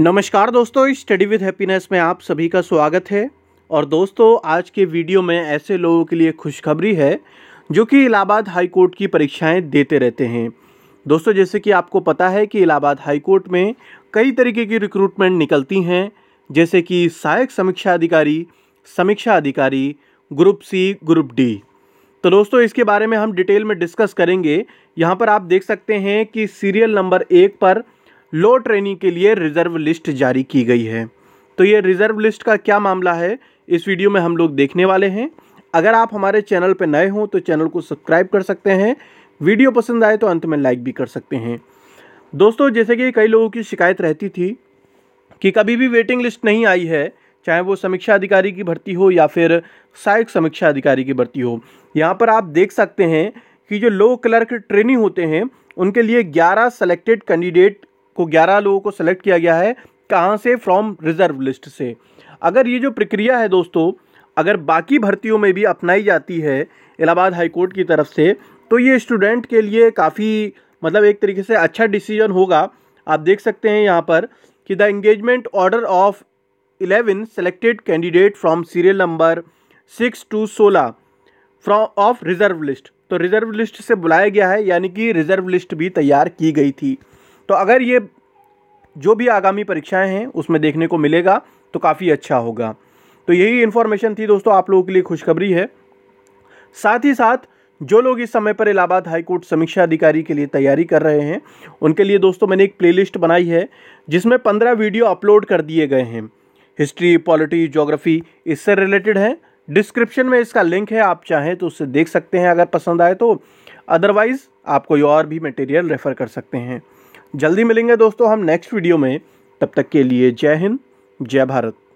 नमस्कार दोस्तों study with happiness में आप सभी का स्वागत है और दोस्तों आज के वीडियो में ऐसे लोगों के लिए खुशखबरी है जो कि इलाहाबाद हाई कोर्ट की परीक्षाएं देते रहते हैं दोस्तों जैसे कि आपको पता है कि इलाहाबाद हाई कोर्ट में कई तरीके की रिक्रूटमेंट निकलती हैं जैसे कि सहायक समीक्षा अधिकारी समीक्षा अधिकारी ग्रुप सी ग्रुप डी तो दोस्तों इसके बारे में हम डिटेल में डिस्कस करेंगे यहाँ पर आप देख सकते हैं कि सीरियल नंबर एक पर लो ट्रेनी के लिए रिजर्व लिस्ट जारी की गई है तो ये रिजर्व लिस्ट का क्या मामला है इस वीडियो में हम लोग देखने वाले हैं अगर आप हमारे चैनल पर नए हों तो चैनल को सब्सक्राइब कर सकते हैं वीडियो पसंद आए तो अंत में लाइक भी कर सकते हैं दोस्तों जैसे कि कई लोगों की शिकायत रहती थी कि कभी भी वेटिंग लिस्ट नहीं आई है चाहे वो समीक्षा अधिकारी की भर्ती हो या फिर सहायक समीक्षा अधिकारी की भर्ती हो यहाँ पर आप देख सकते हैं कि जो लो क्लर्क ट्रेनी होते हैं उनके लिए 11 सेलेक्टेड कैंडिडेट को 11 लोगों को सेलेक्ट किया गया है कहाँ से फ्रॉम रिजर्व लिस्ट से अगर ये जो प्रक्रिया है दोस्तों अगर बाकी भर्तियों में भी अपनाई जाती है इलाहाबाद हाईकोर्ट की तरफ से तो ये स्टूडेंट के लिए काफ़ी मतलब एक तरीके से अच्छा डिसीजन होगा आप देख सकते हैं यहाँ पर कि the engagement order of eleven selected candidate from serial number six two सोलह फ्रॉम ऑफ रिजर्व लिस्ट तो रिजर्व लिस्ट से बुलाया गया है यानी कि रिजर्व लिस्ट भी तैयार की गई थी तो अगर ये जो भी आगामी परीक्षाएं हैं उसमें देखने को मिलेगा तो काफ़ी अच्छा होगा तो यही इन्फॉर्मेशन थी दोस्तों आप लोगों के लिए खुशखबरी है साथ ही साथ जो लोग इस समय पर इलाहाबाद हाईकोर्ट समीक्षा अधिकारी के लिए तैयारी कर रहे हैं उनके लिए दोस्तों मैंने एक प्लेलिस्ट बनाई है जिसमें पंद्रह वीडियो अपलोड कर दिए गए हैं हिस्ट्री पॉलिटी जोग्राफी इससे रिलेटेड है डिस्क्रिप्शन में इसका लिंक है आप चाहें तो उससे देख सकते हैं अगर पसंद आए तो अदरवाइज़ आप कोई और भी मटेरियल रेफ़र कर सकते हैं जल्दी मिलेंगे दोस्तों हम नेक्स्ट वीडियो में तब तक के लिए जय हिंद जय भारत